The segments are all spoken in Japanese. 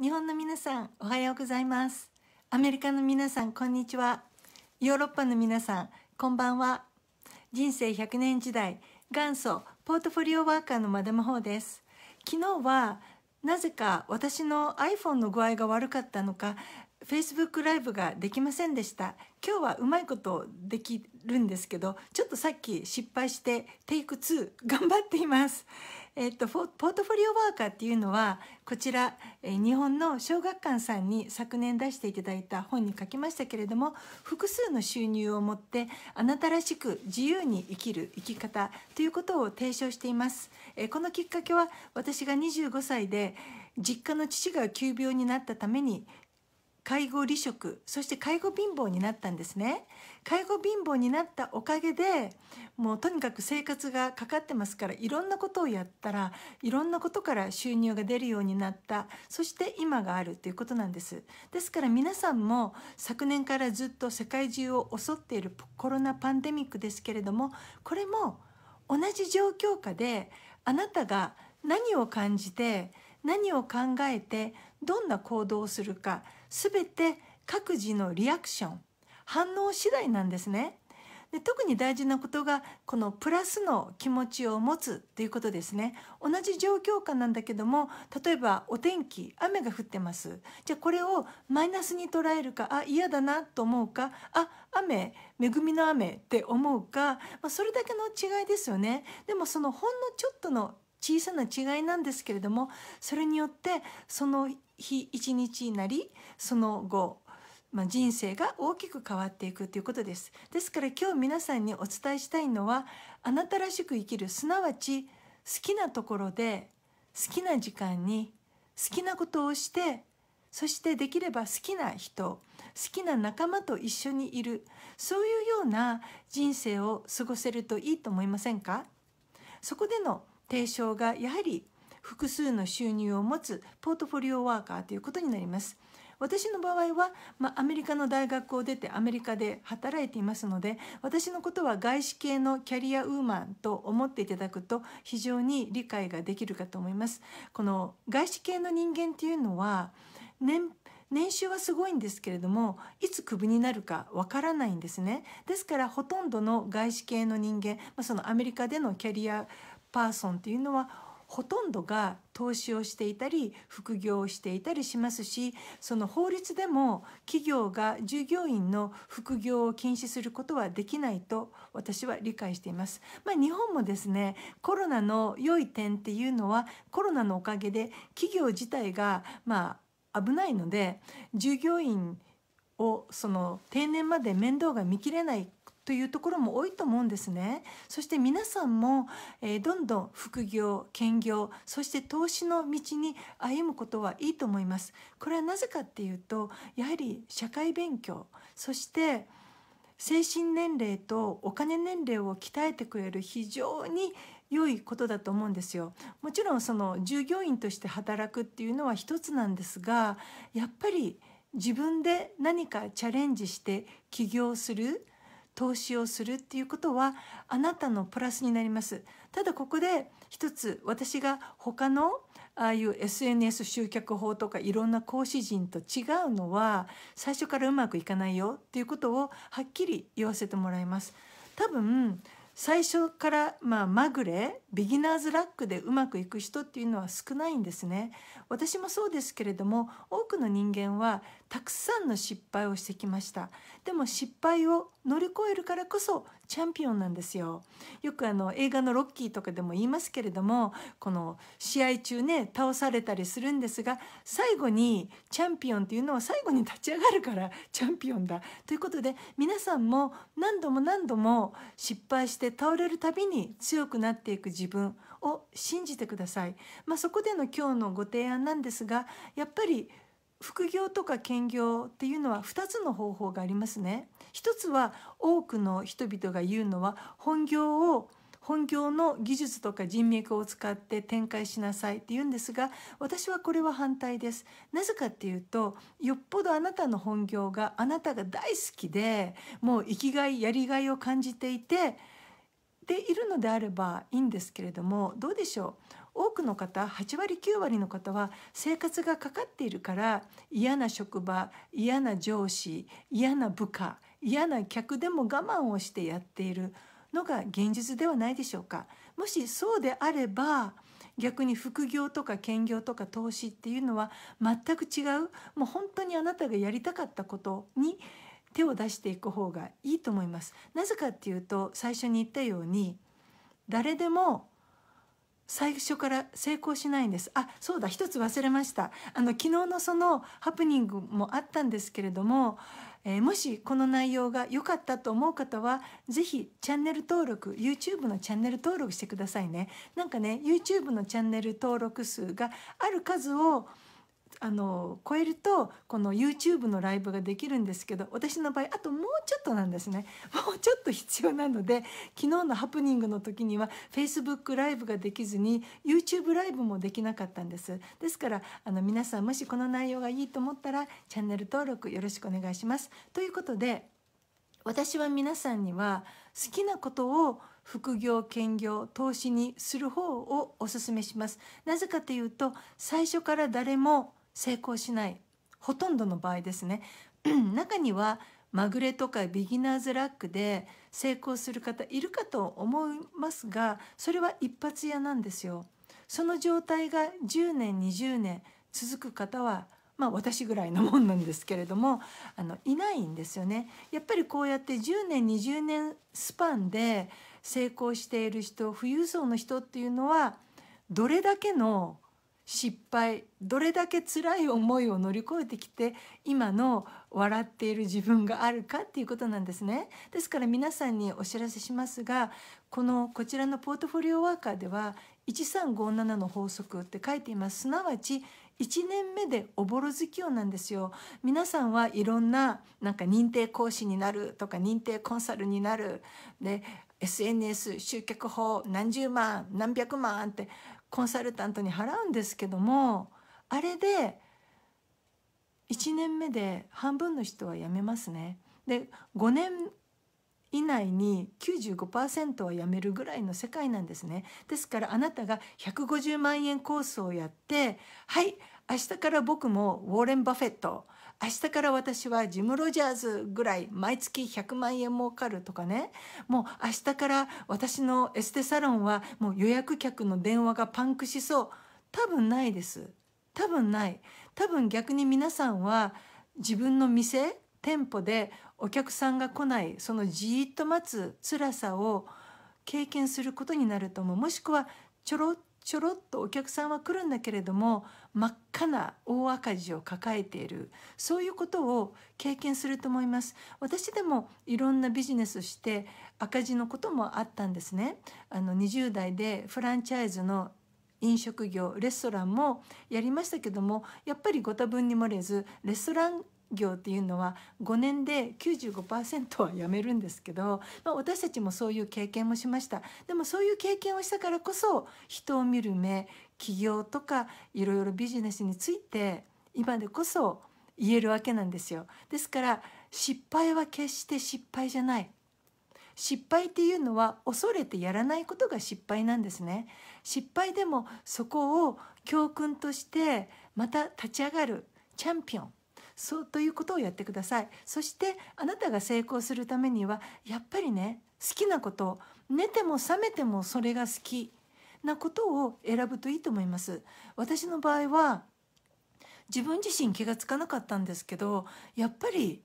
日本の皆さんおはようございますアメリカの皆さんこんにちはヨーロッパの皆さんこんばんは人生100年時代元祖ポートフォリオワーカーのマダムホです昨日はなぜか私の iPhone の具合が悪かったのか Facebook ライブができませんでした今日はうまいことできるんですけどちょっとさっき失敗してテイク2頑張っていますえっと、ポートフォリオワーカーっていうのはこちら日本の小学館さんに昨年出していただいた本に書きましたけれども複数の収入を持ってあなたらしく自由に生きる生き方ということを提唱しています。このきっかけは私が25歳で実家の父が急病になったために介護離職そして介護貧乏になったんですね介護貧乏になったおかげでもうとにかく生活がかかってますからいろんなことをやったらいろんなことから収入が出るようになったそして今があるということなんですですから皆さんも昨年からずっと世界中を襲っているコロナパンデミックですけれどもこれも同じ状況下であなたが何を感じて何を考えてどんな行動をするか全て各自のリアクション反応次第なんですね。で特に大事なことがこのプラスの気持ちを持つということですね同じ状況下なんだけども例えばお天気雨が降ってますじゃあこれをマイナスに捉えるかあ嫌だなと思うかあ雨恵みの雨って思うか、まあ、それだけの違いですよねでもそのほんのちょっとの小さな違いなんですけれどもそれによってその日一日なりその後まあ、人生が大きく変わっていくということですですから今日皆さんにお伝えしたいのはあなたらしく生きるすなわち好きなところで好きな時間に好きなことをしてそしてできれば好きな人好きな仲間と一緒にいるそういうような人生を過ごせるといいと思いませんかそこでの提唱がやはり複数の収入を持つポートフォリオワーカーということになります。私の場合は、まあ、アメリカの大学を出てアメリカで働いていますので私のことは外資系のキャリアウーマンと思っていただくと非常に理解ができるかと思います。この外資系の人間っていうのは年年収はすごいんですけれどもいつクビになるかわからないんですねですからほとんどの外資系の人間、まあ、そのアメリカでのキャリアパーソンっていうのはほとんどが投資をしていたり副業をしていたりしますしその法律でも企業が従業員の副業を禁止することはできないと私は理解しています、まあ、日本もですねコロナの良い点っていうのはコロナのおかげで企業自体がまあ危ないので従業員をその定年まで面倒が見切れないというところも多いと思うんですね。そして皆さんも、えー、どんどん副業、兼業、そして投資の道に歩むことはいいと思います。これはなぜかっていうと、やはり社会勉強、そして精神年齢とお金年齢を鍛えてくれる非常に良いことだと思うんですよ。もちろんその従業員として働くっていうのは一つなんですがやっぱり自分で何かチャレンジして起業する投資をするっていうことはあなたのプラスになりますただここで一つ私が他のああいう SNS 集客法とかいろんな講師陣と違うのは最初からうまくいかないよっていうことをはっきり言わせてもらいます多分最初からまあまぐれビギナーズラックでうまくいく人っていうのは少ないんですね私もそうですけれども多くの人間はたくさんの失敗をしてきましたでも失敗を乗り越えるからこそチャンピオンなんですよよくあの映画のロッキーとかでも言いますけれどもこの試合中ね倒されたりするんですが最後にチャンピオンっていうのは最後に立ち上がるからチャンピオンだということで皆さんも何度も何度も失敗して倒れるたびに強くなっていく自分を信じてください、まあ、そこでの今日のご提案なんですがやっぱり副業とか兼業っていうのは2つの方法がありますね。一つは多くの人々が言うのは本業を本業の技術とか人脈を使って展開しなさいって言うんですが私はこれは反対ですなぜかっていうとよっぽどあなたの本業があなたが大好きでもう生きがいやりがいを感じていてているのであればいいんですけれどもどうでしょう多くの方8割9割の方は生活がかかっているから嫌な職場嫌な上司嫌な部下嫌な客でも我慢をしてやっているのが現実ではないでしょうか。もしそうであれば逆に副業とか兼業とか投資っていうのは全く違うもう本当にあなたがやりたかったことに手を出していく方がいいと思います。なぜかっていうと最初に言ったように誰でも最初から成功しないんです。あ、そうだ、一つ忘れました。あの昨日のそのハプニングもあったんですけれども、えー、もしこの内容が良かったと思う方は、是非チャンネル登録、YouTube のチャンネル登録してくださいね。なんかね、YouTube のチャンネル登録数がある数をあの超えるとこの YouTube のライブができるんですけど私の場合あともうちょっとなんですね もうちょっと必要なので昨日のハプニングの時には Facebook ライブができずに YouTube ライブもできなかったんですですからあの皆さんもしこの内容がいいと思ったらチャンネル登録よろしくお願いしますということで私は皆さんには好きなことを副業兼業投資にする方をおすめしますなぜかというと最初から誰も成功しないほとんどの場合ですね 中にはまぐれとかビギナーズラックで成功する方いるかと思いますがそれは一発屋なんですよその状態が10年20年続く方はまあ私ぐらいのもんなんですけれどもあのいないんですよねやっぱりこうやって10年20年スパンで成功している人富裕層の人っていうのはどれだけの失敗どれだけ辛い思いを乗り越えてきて今の笑っている自分があるかっていうことなんですねですから皆さんにお知らせしますがこのこちらのポートフォリオワーカーでは1357の法則って書いていますすなわち1年目でおぼろ月夜なんですよ皆さんはいろんななんか認定講師になるとか認定コンサルになるで SNS 集客法何十万何百万ってコンサルタントに払うんですけどもあれで1年目で半分の人は辞めますね。で5年以内に95%は辞めるぐらいの世界なんですね。ですからあなたが150万円コースをやってはい明日から僕もウォーレン・バフェット明日から私はジム・ロジャーズぐらい毎月100万円儲かるとかねもう明日から私のエステサロンはもう予約客の電話がパンクしそう多分ないです多分ない多分逆に皆さんは自分の店店舗でお客さんが来ないそのじーっと待つ辛さを経験することになると思うもしくはちょろっちょろっとお客さんは来るんだけれども真っ赤な大赤字を抱えているそういうことを経験すると思います私でもいろんなビジネスして赤字のこともあったんですねあの20代でフランチャイズの飲食業レストランもやりましたけどもやっぱりご多分に漏れずレストラン業っていうのは5年で95%はやめるんですけど、まあ、私たちもそういう経験もしましたでもそういう経験をしたからこそ人を見る目起業とかいろいろビジネスについて今でこそ言えるわけなんですよですから失敗は決して失敗じゃない失敗っていうのは恐れてやらないことが失敗なんですね失敗でもそこを教訓としてまた立ち上がるチャンピオンそうということをやってくださいそしてあなたが成功するためにはやっぱりね好きなこと寝ても覚めてもそれが好きなことを選ぶといいと思います私の場合は自分自身気がつかなかったんですけどやっぱり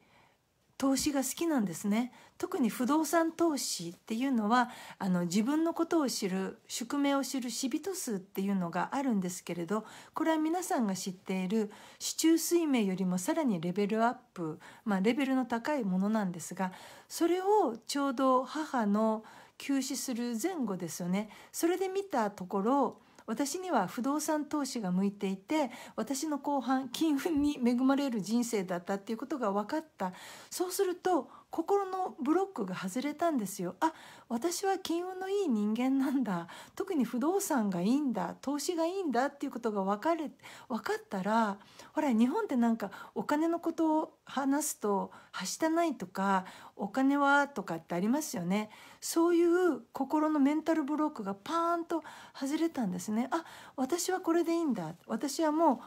投資が好きなんですね特に不動産投資っていうのはあの自分のことを知る宿命を知る死人数っていうのがあるんですけれどこれは皆さんが知っている市中水命よりもさらにレベルアップ、まあ、レベルの高いものなんですがそれをちょうど母の休止する前後ですよねそれで見たところ私には不動産投資が向いていて私の後半金運に恵まれる人生だったっていうことが分かったそうすると心のブロックが外れたんですよあ私は金運のいい人間なんだ特に不動産がいいんだ投資がいいんだっていうことが分かれ分かったらほら日本ってなんかお金のことを話すとはしたないとかお金はとかってありますよねそういう心のメンタルブロックがパーンと外れたんですねあ私はこれでいいんだ私はもう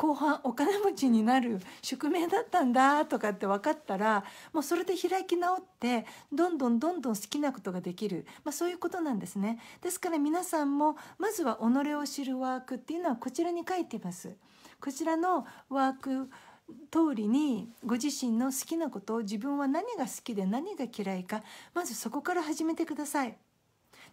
後半お金持ちになる宿命だったんだとかって分かったらもうそれで開き直ってどんどんどんどん好きなことができる、まあ、そういうことなんですねですから皆さんもまずは己を知るワークっていうのはこちらに書いてますこちらのワーク通りにご自身の好きなことを自分は何が好きで何が嫌いかまずそこから始めてください。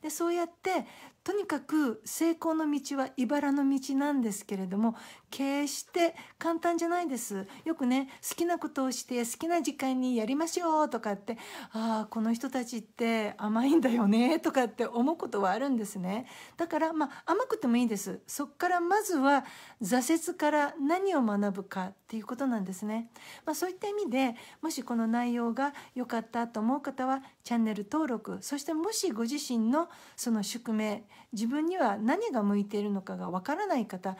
でそうやってとにかく成功の道は茨の道なんですけれども決して簡単じゃないですよくね好きなことをして好きな時間にやりましょうとかってああこの人たちって甘いんだよねとかって思うことはあるんですねだからまあ甘くてもいいですそっからまずは挫折から何を学ぶかっていうことなんですね、まあ、そういった意味でもしこの内容が良かったと思う方はチャンネル登録そしてもしご自身のその宿命自分には何が向いているのかがわからない方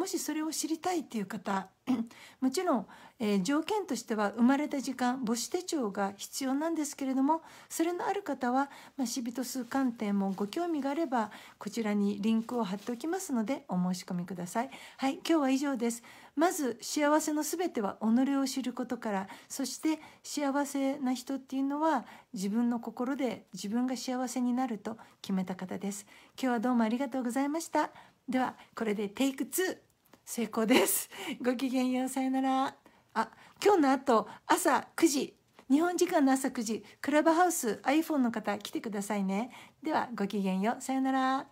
もしそれを知りたいっていう方 もちろん、えー、条件としては生まれた時間母子手帳が必要なんですけれどもそれのある方は、まあ、シビ数鑑定もご興味があればこちらにリンクを貼っておきますのでお申し込みください。はい今日は以上ですまず幸せのすべては己を知ることからそして幸せな人っていうのは自分の心で自分が幸せになると決めた方です今日はどうもありがとうございましたではこれでテイク2成功です。ごきげんよう、さよなら。あ、今日の後、朝9時、日本時間の朝9時、クラブハウス、iPhone の方、来てくださいね。では、ごきげんよう、さよなら。